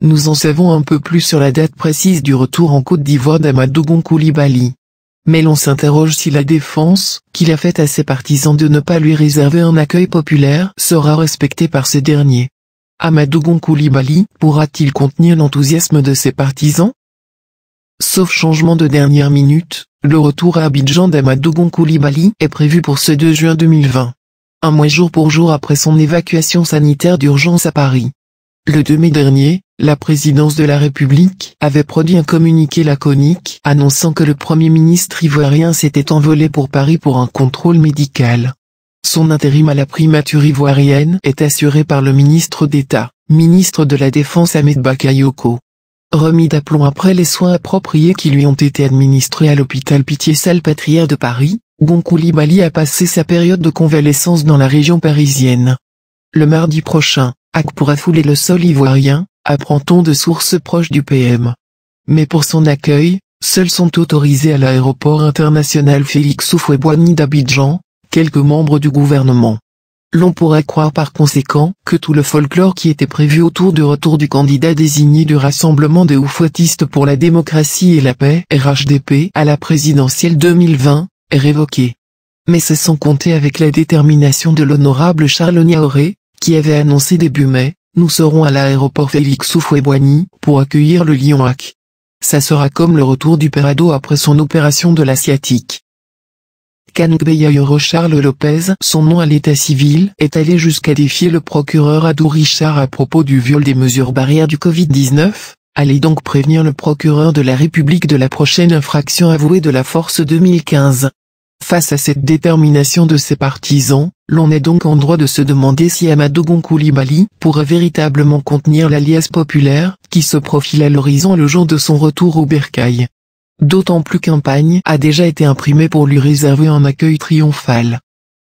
Nous en savons un peu plus sur la date précise du retour en Côte d'Ivoire d'Amadougon Koulibaly. Mais l'on s'interroge si la défense, qu'il a faite à ses partisans de ne pas lui réserver un accueil populaire, sera respectée par ces derniers. Amadougon Koulibaly pourra-t-il contenir l'enthousiasme de ses partisans Sauf changement de dernière minute, le retour à Abidjan d'Amadougon Koulibaly est prévu pour ce 2 juin 2020. Un mois jour pour jour après son évacuation sanitaire d'urgence à Paris. Le 2 mai dernier, la présidence de la République avait produit un communiqué laconique annonçant que le Premier ministre ivoirien s'était envolé pour Paris pour un contrôle médical. Son intérim à la primature ivoirienne est assuré par le ministre d'État, ministre de la Défense Ahmed Bakayoko. Remis d'aplomb après les soins appropriés qui lui ont été administrés à l'hôpital Pitié-Salpêtrière de Paris, Bali a passé sa période de convalescence dans la région parisienne. Le mardi prochain, AK pourra fouler le sol ivoirien, apprend-on de sources proches du PM. Mais pour son accueil, seuls sont autorisés à l'aéroport international Félix Houphouët-Boigny d'Abidjan, quelques membres du gouvernement. L'on pourrait croire par conséquent que tout le folklore qui était prévu autour du retour du candidat désigné du Rassemblement des Houphouettistes pour la démocratie et la paix RHDP à la présidentielle 2020 est révoqué. Mais c'est sans compter avec la détermination de l'honorable Charles Niaoré, qui avait annoncé début mai, nous serons à l'aéroport Félix soufoué boigny pour accueillir le Lion-Hack. Ça sera comme le retour du Perado après son opération de l'asiatique. Canbeyayor Charles Lopez, son nom à l'état civil, est allé jusqu'à défier le procureur Adou Richard à propos du viol des mesures barrières du Covid-19. Allez donc prévenir le procureur de la République de la prochaine infraction avouée de la force 2015. Face à cette détermination de ses partisans, l'on est donc en droit de se demander si Amadou Koulibaly pourrait véritablement contenir la populaire qui se profile à l'horizon le jour de son retour au bercail. D'autant plus qu'un pagne a déjà été imprimé pour lui réserver un accueil triomphal.